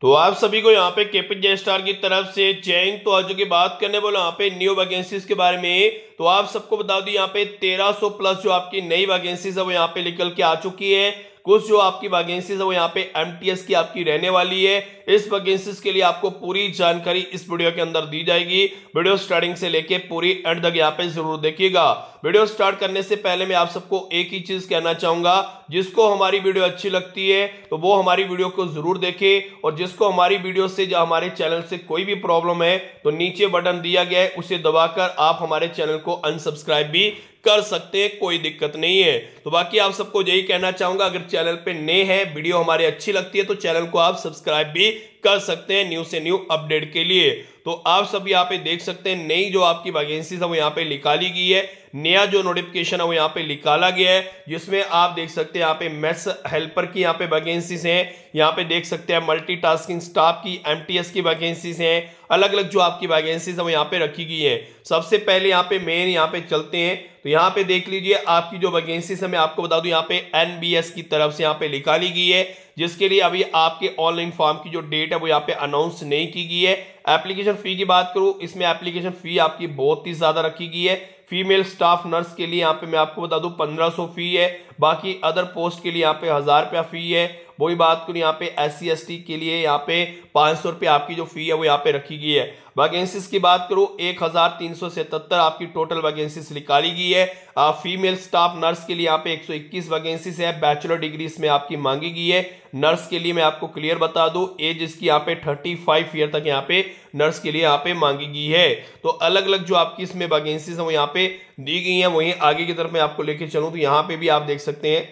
तो आप सभी को यहाँ पे केपी जय स्टार की तरफ से चैंग तो आज की बात करने बोले यहाँ पे न्यू वैकेंसीज के बारे में तो आप सबको बता दू यहाँ पे 1300 प्लस जो आपकी नई वैकेंसीज है वो यहाँ पे निकल के आ चुकी है कुछ जो आपकी वैकेंसीज है वो यहाँ पे एमटीएस की आपकी रहने वाली है इस वैकेंसीज के लिए आपको पूरी जानकारी इस वीडियो के अंदर दी जाएगी वीडियो स्टार्टिंग से लेके पूरी एंड तक यहाँ पे जरूर देखिएगा वीडियो स्टार्ट करने से पहले मैं आप सबको एक ही चीज कहना चाहूंगा जिसको हमारी वीडियो अच्छी लगती है तो वो हमारी वीडियो को जरूर देखे और जिसको हमारी वीडियो से या हमारे चैनल से कोई भी प्रॉब्लम है तो नीचे बटन दिया गया है उसे दबाकर आप हमारे चैनल को अनसब्सक्राइब भी कर सकते हैं कोई दिक्कत नहीं है तो बाकी आप सबको यही कहना चाहूंगा अगर चैनल पे नए हैं वीडियो हमारी अच्छी लगती है तो चैनल को आप सब्सक्राइब भी कर सकते हैं न्यू से न्यू अपडेट के लिए तो आप सब यहाँ पे देख सकते हैं नई जो आपकी वैकेंसी है वो यहाँ पे निकाली गई है नया जो नोटिफिकेशन है वो यहाँ पे निकाला गया है जिसमें आप देख सकते हैं यहाँ पे मैथ्स हेल्पर की यहाँ पे वैकेंसीज हैं यहाँ पे देख सकते हैं मल्टीटास्किंग स्टाफ की एमटीएस की वैकेंसीज हैं अलग अलग जो आपकी वैकेंसीज है वो यहाँ पे रखी गई है सबसे पहले यहाँ पे मेन यहाँ पे चलते हैं तो यहाँ पे देख लीजिए आपकी जो वैकेंसीज है मैं आपको बता दूँ यहाँ पे एन की तरफ से यहाँ पे निकाली गई है जिसके लिए अभी आपके ऑनलाइन फॉर्म की जो डेट है वो यहाँ पे अनाउंस नहीं की गई है एप्लीकेशन फी की बात करूँ इसमें एप्लीकेशन फी आपकी बहुत ही ज़्यादा रखी गई है फीमेल स्टाफ नर्स के लिए यहाँ पे मैं आपको बता दूं पंद्रह सौ फी है बाकी अदर पोस्ट के लिए यहाँ पे हज़ार रुपया फी है वही बात करूँ यहाँ पे एस सी के लिए यहाँ पे पाँच सौ रुपये आपकी जो फी है वो यहाँ पे रखी गई है वैकेंसीज की बात करूँ एक हज़ार तीन सौ सतहत्तर आपकी टोटल वैकेंसीज निकाली गई है आ, फीमेल स्टाफ नर्स के लिए यहाँ पे एक सौ इक्कीस वैकेंसीज है बैचलर डिग्री इसमें आपकी मांगी गई है नर्स के लिए मैं आपको क्लियर बता दूँ एज इसकी यहाँ पे थर्टी फाइव ईयर तक यहाँ पे नर्स के लिए यहाँ पे मांगी गई है तो अलग अलग जो आपकी इसमें वैकेंसीज हैं वो यहाँ पे दी गई हैं वहीं आगे की तरफ मैं आपको लेके चलूँ तो यहाँ पे भी आप देख सकते हैं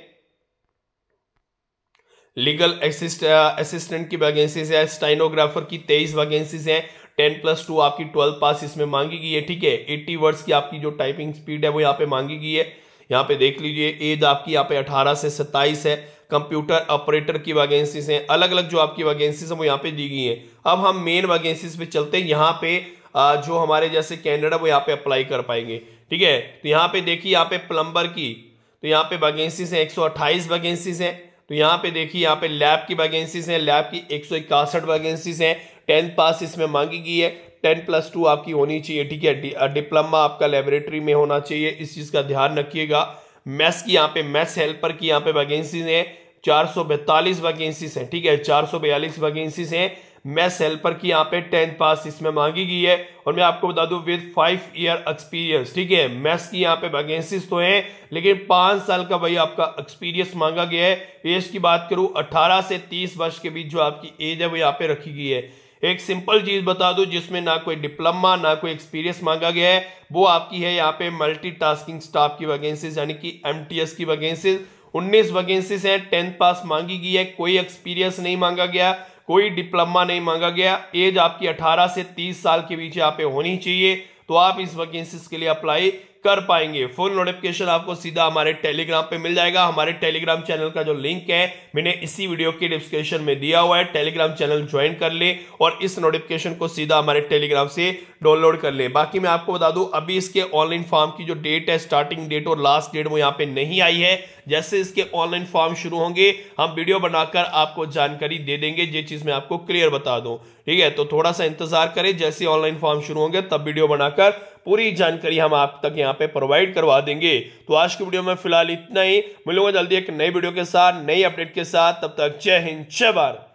लीगल असिस्टेंट uh, की वैकेंसीज है स्टाइनोग्राफर की तेईस वैकेंसीज हैं टेन प्लस टू आपकी ट्वेल्व पास इसमें मांगी गई है ठीक है एट्टी वर्ड्स की आपकी जो टाइपिंग स्पीड है वो यहाँ पे मांगी गई है यहाँ पे देख लीजिए एज आपकी यहाँ पे अठारह से सत्ताईस है कंप्यूटर ऑपरेटर की वैकेंसीज हैं अलग अलग जो आपकी वैकेंसीज है वो यहाँ पे दी गई है अब हम मेन वैकेंसीज पे चलते हैं यहाँ पे uh, जो हमारे जैसे कैंडिडेट वो यहाँ पे अप्लाई कर पाएंगे ठीक है तो यहाँ पे देखिए यहाँ पे प्लम्बर की तो यहाँ पे वैकेंसीज हैं एक सौ वैकेंसीज हैं तो यहाँ पे देखिए यहाँ पे लैब की वैकेंसीज हैं लैब की एक सौ इक्यासठ वैकेंसीज हैं टेंथ पास इसमें मांगी गई है टेन प्लस टू आपकी होनी चाहिए ठीक है डिप्लोमा uh, आपका लेबोरेटरी में होना चाहिए इस चीज़ का ध्यान रखिएगा मैथ्स की यहाँ पे मैथ्स हेल्पर की यहाँ पे वैकेंसीज हैं चार सौ बैतालीस वैकेंसीज हैं ठीक है चार सौ बयालीस वैकेंसीज हैं मैथ्स हेल्पर की यहाँ पे टेंथ पास इसमें मांगी गई है और मैं आपको बता दूं विद फाइव ईयर एक्सपीरियंस ठीक है मैथ्स की यहाँ पे वैकेंसीज तो हैं लेकिन पांच साल का भाई आपका एक्सपीरियंस मांगा गया है एज की बात करूं अठारह से तीस वर्ष के बीच जो आपकी एज है वो यहाँ पे रखी गई है एक सिंपल चीज बता दूं जिसमें ना कोई डिप्लोमा ना कोई एक्सपीरियंस मांगा गया है वो आपकी है यहाँ पे मल्टीटास्किंग स्टाफ की वैकेंसीज यानी कि एमटीएस की वैकेंसीज 19 वैकेंसीज हैं टेंथ पास मांगी गई है कोई एक्सपीरियंस नहीं मांगा गया कोई डिप्लोमा नहीं मांगा गया एज आपकी 18 से 30 साल के बीच यहाँ पे होनी चाहिए तो आप इस वैकेंसी के लिए अप्लाई कर पाएंगे फुल नोटिफिकेशन आपको सीधा हमारे टेलीग्राम पे मिल जाएगा हमारे टेलीग्राम चैनल का जो लिंक है मैंने इसी वीडियो के डिस्क्रिप्शन में दिया हुआ है टेलीग्राम चैनल ज्वाइन कर ले और इस नोटिफिकेशन को सीधा हमारे टेलीग्राम से डाउनलोड कर ले बाकी मैं आपको बता दूं अभी इसके ऑनलाइन फॉर्म की जो डेट है स्टार्टिंग डेट और लास्ट डेट वो यहाँ पे नहीं आई है जैसे इसके ऑनलाइन फॉर्म शुरू होंगे हम वीडियो बनाकर आपको जानकारी दे देंगे ये चीज मैं आपको क्लियर बता दूं ठीक है तो थोड़ा सा इंतजार करें जैसे ऑनलाइन फॉर्म शुरू होंगे तब वीडियो बनाकर पूरी जानकारी हम आप तक यहाँ पे प्रोवाइड करवा देंगे तो आज की वीडियो में फिलहाल इतना ही मिलूंगा जल्दी एक नई वीडियो के साथ नई अपडेट के साथ तब तक जय हिंद जय भारत